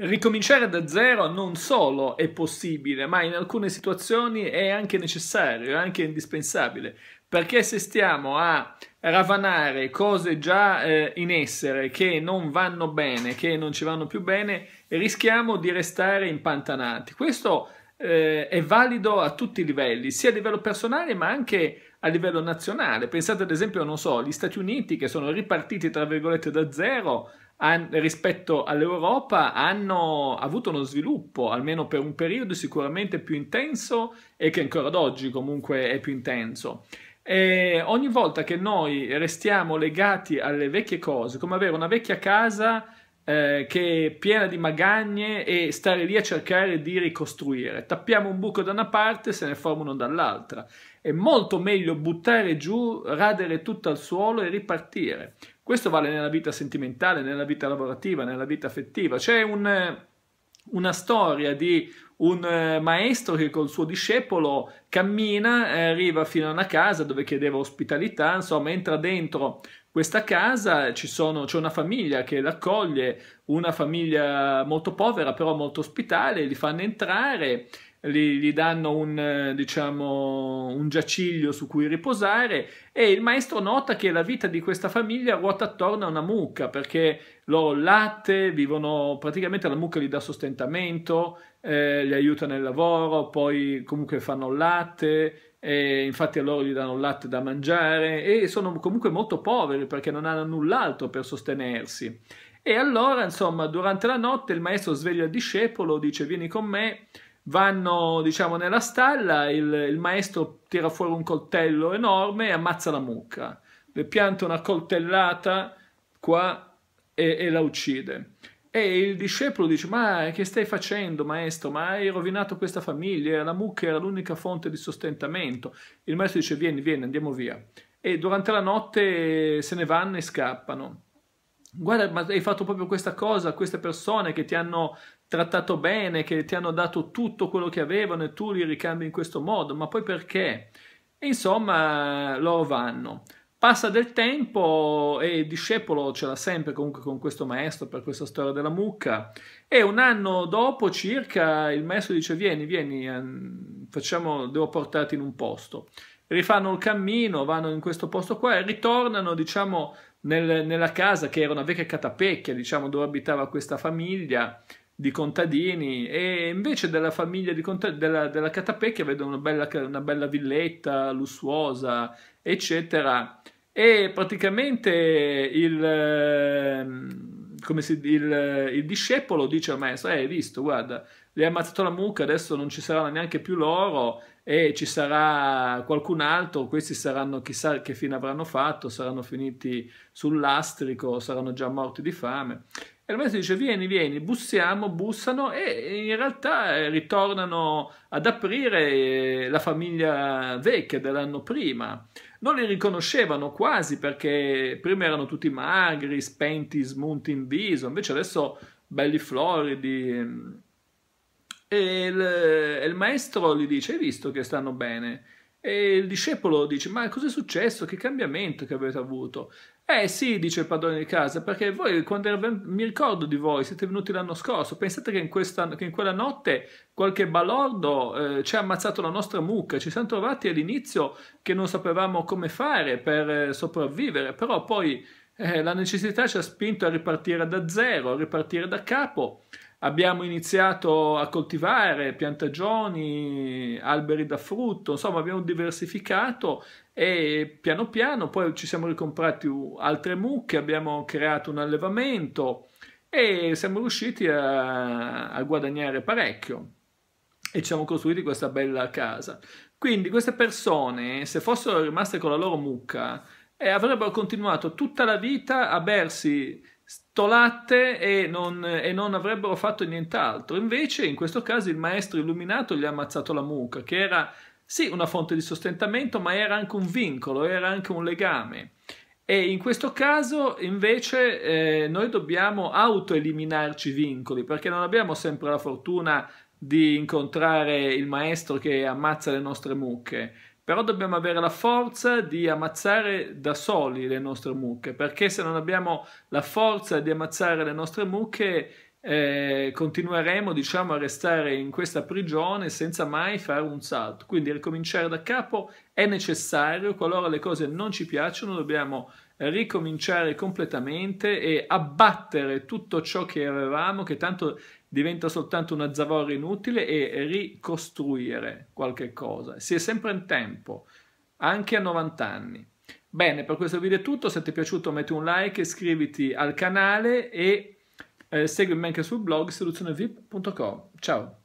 Ricominciare da zero non solo è possibile, ma in alcune situazioni è anche necessario, è anche indispensabile, perché se stiamo a ravanare cose già eh, in essere che non vanno bene, che non ci vanno più bene, rischiamo di restare impantanati. Questo eh, è valido a tutti i livelli, sia a livello personale ma anche a livello nazionale. Pensate ad esempio, non so, gli Stati Uniti che sono ripartiti tra virgolette da zero an- rispetto all'Europa hanno avuto uno sviluppo, almeno per un periodo sicuramente più intenso e che ancora ad oggi comunque è più intenso. E ogni volta che noi restiamo legati alle vecchie cose, come avere una vecchia casa eh, che è piena di magagne e stare lì a cercare di ricostruire, tappiamo un buco da una parte e se ne forma uno dall'altra. È molto meglio buttare giù, radere tutto al suolo e ripartire. Questo vale nella vita sentimentale, nella vita lavorativa, nella vita affettiva. C'è un, eh, una storia di un eh, maestro che col suo discepolo cammina, eh, arriva fino a una casa dove chiedeva ospitalità, insomma entra dentro questa casa, sono, c'è una famiglia che l'accoglie, una famiglia molto povera però molto ospitale, li fanno entrare gli, gli danno un, eh, diciamo, un giaciglio su cui riposare e il maestro nota che la vita di questa famiglia ruota attorno a una mucca perché loro latte, vivono praticamente la mucca gli dà sostentamento, eh, li aiuta nel lavoro, poi comunque fanno latte, e infatti a loro gli danno latte da mangiare e sono comunque molto poveri perché non hanno null'altro per sostenersi. E allora, insomma, durante la notte il maestro sveglia il discepolo, dice vieni con me, vanno diciamo nella stalla, il, il, maestro tira fuori un coltello enorme e ammazza la mucca, le pianta una coltellata qua e, e la uccide. E il discepolo dice, ma che stai facendo maestro, ma hai rovinato questa famiglia, la mucca era l'unica fonte di sostentamento. Il maestro dice, vieni, vieni, andiamo via. E durante la notte se ne vanno e scappano guarda, ma hai fatto proprio questa cosa, queste persone che ti hanno trattato bene, che ti hanno dato tutto quello che avevano e tu li ricambi in questo modo, ma poi perché? E insomma, loro vanno. Passa del tempo e il discepolo ce l'ha sempre comunque con questo maestro per questa storia della mucca e un anno dopo circa il maestro dice vieni, vieni, ehm, facciamo, devo portarti in un posto rifanno il cammino, vanno in questo posto qua e ritornano, diciamo, nel, nella casa che era una vecchia catapecchia, diciamo, dove abitava questa famiglia di contadini e invece della famiglia di contad- della, della, catapecchia vedono una bella, una bella villetta lussuosa, eccetera. E praticamente il, ehm, come si, il, il discepolo dice al maestro, eh, hai visto, guarda, li ha ammazzato la mucca, adesso non ci saranno neanche più loro e ci sarà qualcun altro, questi saranno chissà che fine avranno fatto, saranno finiti sul lastrico, saranno già morti di fame. E il maestro dice vieni, vieni, bussiamo, bussano e in realtà eh, ritornano ad aprire eh, la famiglia vecchia dell'anno prima non li riconoscevano quasi perché prima erano tutti magri, spenti, smunti in viso, invece adesso belli floridi. E il, e il maestro gli dice: Hai visto che stanno bene? E il discepolo dice, ma cos'è successo? Che cambiamento che avete avuto? Eh sì, dice il padrone di casa, perché voi quando ven- mi ricordo di voi, siete venuti l'anno scorso, pensate che in, questa, che in quella notte qualche balordo eh, ci ha ammazzato la nostra mucca, ci siamo trovati all'inizio che non sapevamo come fare per eh, sopravvivere, però poi eh, la necessità ci ha spinto a ripartire da zero, a ripartire da capo abbiamo iniziato a coltivare piantagioni, alberi da frutto, insomma abbiamo diversificato e piano piano poi ci siamo ricomprati altre mucche, abbiamo creato un allevamento e siamo riusciti a, a guadagnare parecchio e ci siamo costruiti questa bella casa. Quindi queste persone, se fossero rimaste con la loro mucca, eh, avrebbero continuato tutta la vita a bersi sto latte e non, e non avrebbero fatto nient'altro. Invece in questo caso il maestro illuminato gli ha ammazzato la mucca, che era sì una fonte di sostentamento, ma era anche un vincolo, era anche un legame. E in questo caso invece eh, noi dobbiamo autoeliminarci vincoli perché non abbiamo sempre la fortuna di incontrare il maestro che ammazza le nostre mucche, però dobbiamo avere la forza di ammazzare da soli le nostre mucche, perché se non abbiamo la forza di ammazzare le nostre mucche eh, continueremo diciamo a restare in questa prigione senza mai fare un salto quindi ricominciare da capo è necessario qualora le cose non ci piacciono dobbiamo ricominciare completamente e abbattere tutto ciò che avevamo, che tanto diventa soltanto una zavorra inutile, e ricostruire qualche cosa. Si è sempre in tempo, anche a 90 anni. Bene, per questo video è tutto, se ti è piaciuto metti un like, iscriviti al canale e eh, seguimi anche sul blog soluzionevip.com. Ciao!